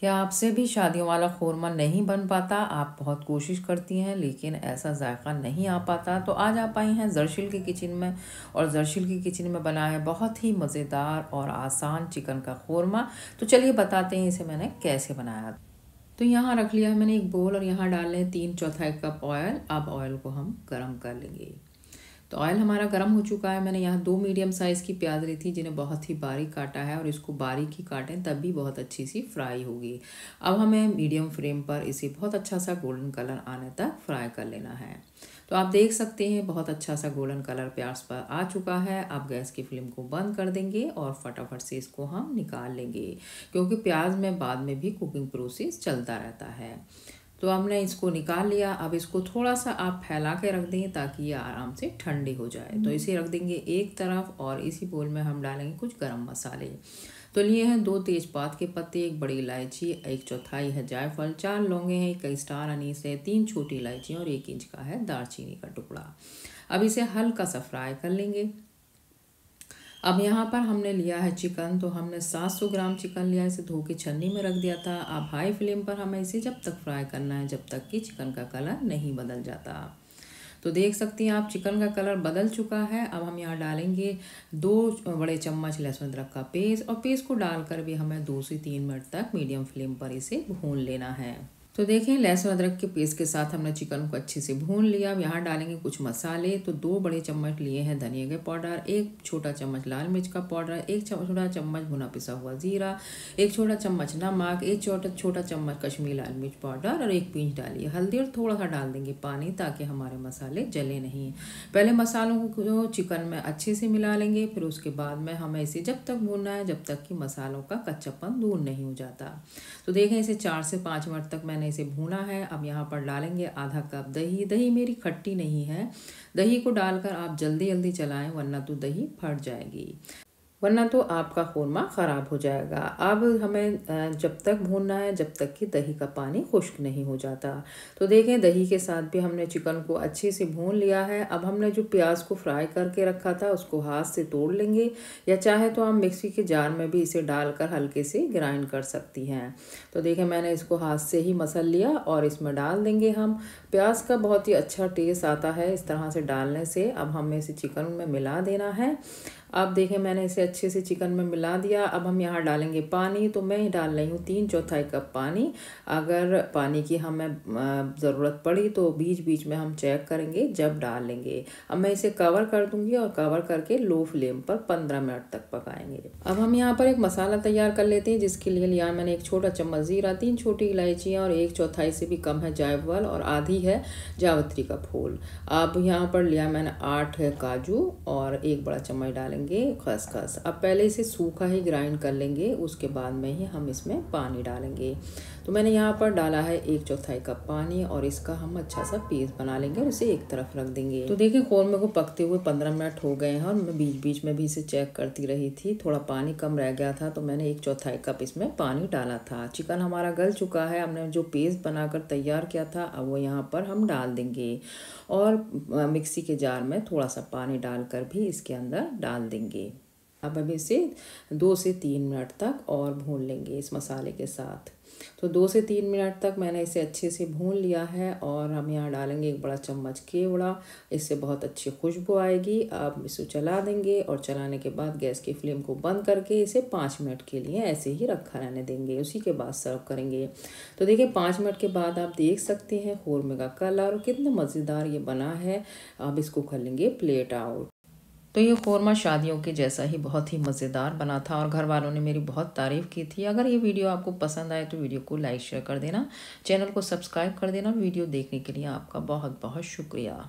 क्या आपसे भी शादियों वाला खोरमा नहीं बन पाता आप बहुत कोशिश करती हैं लेकिन ऐसा जायका नहीं आ पाता तो आज आप आई हैं जरशिल की किचन में और जरशिल की किचन में बना है बहुत ही मज़ेदार और आसान चिकन का खोरमा तो चलिए बताते हैं इसे मैंने कैसे बनाया तो यहाँ रख लिया है मैंने एक बोल और यहाँ डाल लें तीन चौथाई कप ऑयल अब ऑयल को हम गर्म कर लेंगे तो ऑयल हमारा गर्म हो चुका है मैंने यहाँ दो मीडियम साइज़ की प्याज ली थी जिन्हें बहुत ही बारीक काटा है और इसको बारीक ही काटें तब भी बहुत अच्छी सी फ्राई होगी अब हमें मीडियम फ्लेम पर इसे बहुत अच्छा सा गोल्डन कलर आने तक फ्राई कर लेना है तो आप देख सकते हैं बहुत अच्छा सा गोल्डन कलर प्याज पर आ चुका है आप गैस की फ्लेम को बंद कर देंगे और फटाफट से इसको हम निकाल लेंगे क्योंकि प्याज में बाद में भी कुकिंग प्रोसेस चलता रहता है तो हमने इसको निकाल लिया अब इसको थोड़ा सा आप फैला के रख दें ताकि ये आराम से ठंडी हो जाए तो इसे रख देंगे एक तरफ और इसी बोल में हम डालेंगे कुछ गरम मसाले तो लिए हैं दो तेजपात के पत्ते एक बड़ी इलायची एक चौथाई है जायफल चार लौंगे हैं एक स्टार अनीस है तीन छोटी इलायची और एक इंच का है दालचीनी का टुकड़ा अब इसे हल्का सा फ्राई कर लेंगे अब यहाँ पर हमने लिया है चिकन तो हमने 700 ग्राम चिकन लिया इसे धो के छन्नी में रख दिया था अब हाई फ्लेम पर हमें इसे जब तक फ्राई करना है जब तक कि चिकन का कलर नहीं बदल जाता तो देख सकती हैं आप चिकन का कलर बदल चुका है अब हम यहाँ डालेंगे दो बड़े चम्मच लहसुन अदरक का पेस्ट और पेस्ट को डालकर भी हमें दो से तीन मिनट तक मीडियम फ्लेम पर इसे भून लेना है तो देखें लहसुन अदरक के पेस्ट के साथ हमने चिकन को अच्छे से भून लिया अब यहाँ डालेंगे कुछ मसाले तो दो बड़े चम्मच लिए हैं धनिया के पाउडर एक छोटा चम्मच लाल मिर्च का पाउडर एक छोटा चम्मच भुना पिसा हुआ ज़ीरा एक छोटा चम्मच नमक एक छोटा छोटा चम्मच कश्मीरी लाल मिर्च पाउडर और एक पींच डालिए हल्दी और थोड़ा सा डाल देंगे पानी ताकि हमारे मसाले जले नहीं पहले मसालों को चिकन में अच्छे से मिला लेंगे फिर उसके बाद में हमें इसे जब तक भूनना है जब तक कि मसालों का कच्चापन दूर नहीं हो जाता तो देखें इसे चार से पाँच मिनट तक मैंने मैंने इसे भूना है अब यहाँ पर डालेंगे आधा कप दही दही मेरी खट्टी नहीं है दही को डालकर आप जल्दी जल्दी चलाएं वरना तो दही फट जाएगी वरना तो आपका खोरमा ख़राब हो जाएगा अब हमें जब तक भूनना है जब तक कि दही का पानी खुश्क नहीं हो जाता तो देखें दही के साथ भी हमने चिकन को अच्छे से भून लिया है अब हमने जो प्याज को फ्राई करके रखा था उसको हाथ से तोड़ लेंगे या चाहे तो आप मिक्सी के जार में भी इसे डालकर हल्के से ग्राइंड कर सकती हैं तो देखें मैंने इसको हाथ से ही मसल लिया और इसमें डाल देंगे हम प्याज का बहुत ही अच्छा टेस्ट आता है इस तरह से डालने से अब हमें इसे चिकन में मिला देना है अब देखें मैंने इसे अच्छे से चिकन में मिला दिया अब हम यहाँ डालेंगे पानी तो मैं ही डाल रही हूँ तीन चौथाई कप पानी अगर पानी की हमें ज़रूरत पड़ी तो बीच बीच में हम चेक करेंगे जब डाल लेंगे अब मैं इसे कवर कर दूँगी और कवर करके लो फ्लेम पर पंद्रह मिनट तक पकाएंगे अब हम यहाँ पर एक मसाला तैयार कर लेते हैं जिसके लिए लिया मैंने एक छोटा चम्मच ज़ीरा तीन छोटी इलायचियाँ और एक चौथाई से भी कम है जायवल और आधी है जावत्री का फूल अब यहाँ पर लिया मैंने आठ काजू और एक बड़ा चम्मच डालेंगे करेंगे खसखस अब पहले इसे सूखा ही ग्राइंड कर लेंगे उसके बाद में ही हम इसमें पानी डालेंगे तो मैंने यहाँ पर डाला है एक चौथाई कप पानी और इसका हम अच्छा सा पेस्ट बना लेंगे और इसे एक तरफ रख देंगे तो देखिए कौरमे को पकते हुए पंद्रह मिनट हो गए हैं और मैं बीच बीच में भी इसे चेक करती रही थी थोड़ा पानी कम रह गया था तो मैंने एक चौथाई कप इसमें पानी डाला था चिकन हमारा गल चुका है हमने जो पेस्ट बनाकर तैयार किया था अब वो यहाँ पर हम डाल देंगे और मिक्सी के जार में थोड़ा सा पानी डालकर भी इसके अंदर डाल देंगे अब हम इसे दो से तीन मिनट तक और भून लेंगे इस मसाले के साथ तो दो से तीन मिनट तक मैंने इसे अच्छे से भून लिया है और हम यहाँ डालेंगे एक बड़ा चम्मच केवड़ा इससे बहुत अच्छी खुशबू आएगी अब इसे चला देंगे और चलाने के बाद गैस की फ्लेम को बंद करके इसे पाँच मिनट के लिए ऐसे ही रखा रहने देंगे उसी के बाद सर्व करेंगे तो देखिए पाँच मिनट के बाद आप देख सकते हैं खोरमे का कलर कितना मज़ेदार ये बना है अब इसको कर लेंगे प्लेट आउट तो ये कौरमा शादियों के जैसा ही बहुत ही मज़ेदार बना था और घर वालों ने मेरी बहुत तारीफ़ की थी अगर ये वीडियो आपको पसंद आए तो वीडियो को लाइक शेयर कर देना चैनल को सब्सक्राइब कर देना वीडियो देखने के लिए आपका बहुत बहुत शुक्रिया